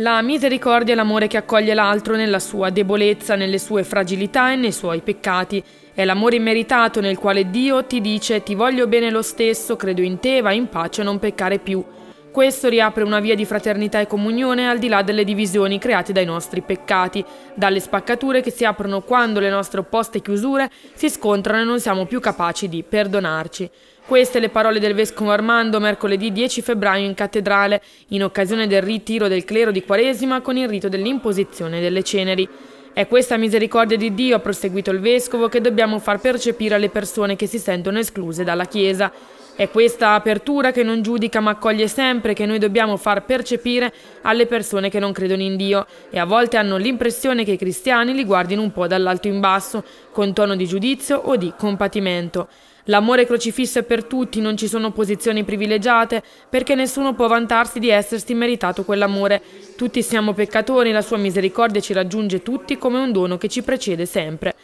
La misericordia è l'amore che accoglie l'altro nella sua debolezza, nelle sue fragilità e nei suoi peccati. È l'amore immeritato nel quale Dio ti dice ti voglio bene lo stesso, credo in te, vai in pace, e non peccare più. Questo riapre una via di fraternità e comunione al di là delle divisioni create dai nostri peccati, dalle spaccature che si aprono quando le nostre opposte chiusure si scontrano e non siamo più capaci di perdonarci. Queste le parole del Vescovo Armando mercoledì 10 febbraio in cattedrale, in occasione del ritiro del clero di Quaresima con il rito dell'imposizione delle ceneri. È questa misericordia di Dio, ha proseguito il Vescovo, che dobbiamo far percepire alle persone che si sentono escluse dalla Chiesa. È questa apertura che non giudica ma accoglie sempre che noi dobbiamo far percepire alle persone che non credono in Dio e a volte hanno l'impressione che i cristiani li guardino un po' dall'alto in basso, con tono di giudizio o di compatimento. L'amore crocifisso è per tutti, non ci sono posizioni privilegiate, perché nessuno può vantarsi di essersi meritato quell'amore. Tutti siamo peccatori, la sua misericordia ci raggiunge tutti come un dono che ci precede sempre.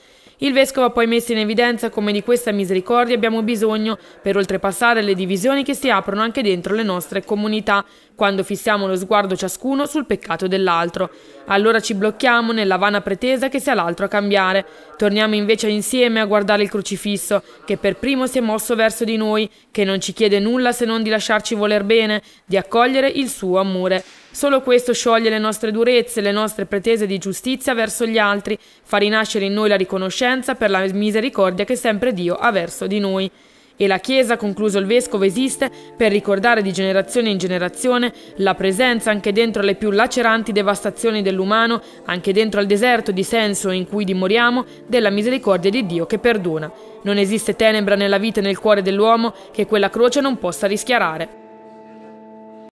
Il Vescovo ha poi messo in evidenza come di questa misericordia abbiamo bisogno per oltrepassare le divisioni che si aprono anche dentro le nostre comunità, quando fissiamo lo sguardo ciascuno sul peccato dell'altro. Allora ci blocchiamo nella vana pretesa che sia l'altro a cambiare. Torniamo invece insieme a guardare il crocifisso, che per primo si è mosso verso di noi, che non ci chiede nulla se non di lasciarci voler bene, di accogliere il suo amore. Solo questo scioglie le nostre durezze, le nostre pretese di giustizia verso gli altri, fa rinascere in noi la riconoscenza per la misericordia che sempre Dio ha verso di noi. E la Chiesa, concluso il Vescovo, esiste per ricordare di generazione in generazione la presenza anche dentro le più laceranti devastazioni dell'umano, anche dentro al deserto di senso in cui dimoriamo, della misericordia di Dio che perdona. Non esiste tenebra nella vita e nel cuore dell'uomo che quella croce non possa rischiarare.